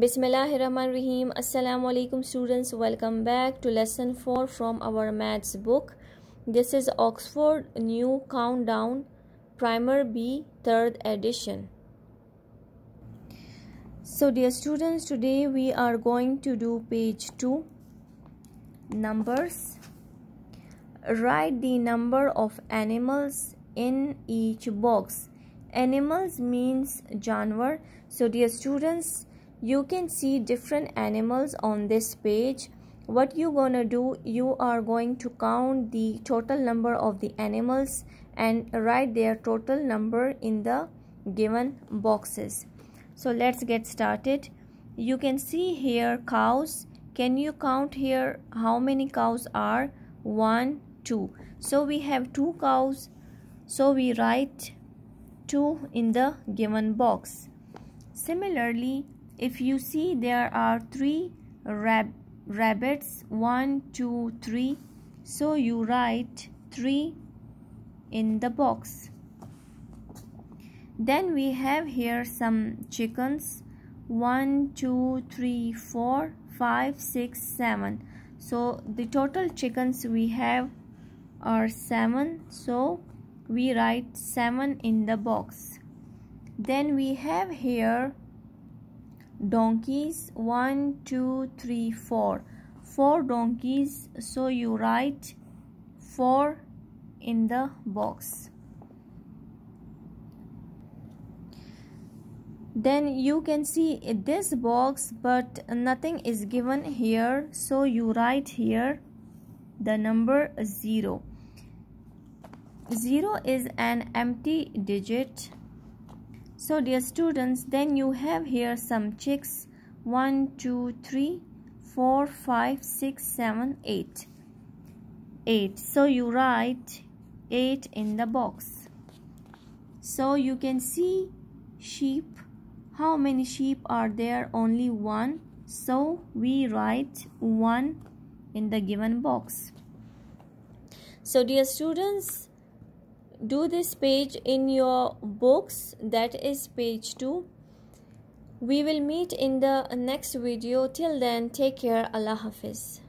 Rahim. Assalamu alaikum students. Welcome back to lesson 4 from our maths book. This is Oxford New Countdown Primer B 3rd edition. So dear students, today we are going to do page 2 numbers. Write the number of animals in each box. Animals means janwar. So dear students, you can see different animals on this page what you gonna do you are going to count the total number of the animals and write their total number in the given boxes so let's get started you can see here cows can you count here how many cows are one two so we have two cows so we write two in the given box similarly if you see there are three rab rabbits one two three so you write three in the box then we have here some chickens one two three four five six seven so the total chickens we have are 7 so we write 7 in the box then we have here donkeys one two three four four donkeys so you write four in the box then you can see this box but nothing is given here so you write here the number zero zero is an empty digit so dear students, then you have here some chicks. 1, 2, 3, 4, 5, 6, 7, 8. 8. So you write 8 in the box. So you can see sheep. How many sheep are there? Only one. So we write 1 in the given box. So dear students, do this page in your books that is page 2 we will meet in the next video till then take care allah hafiz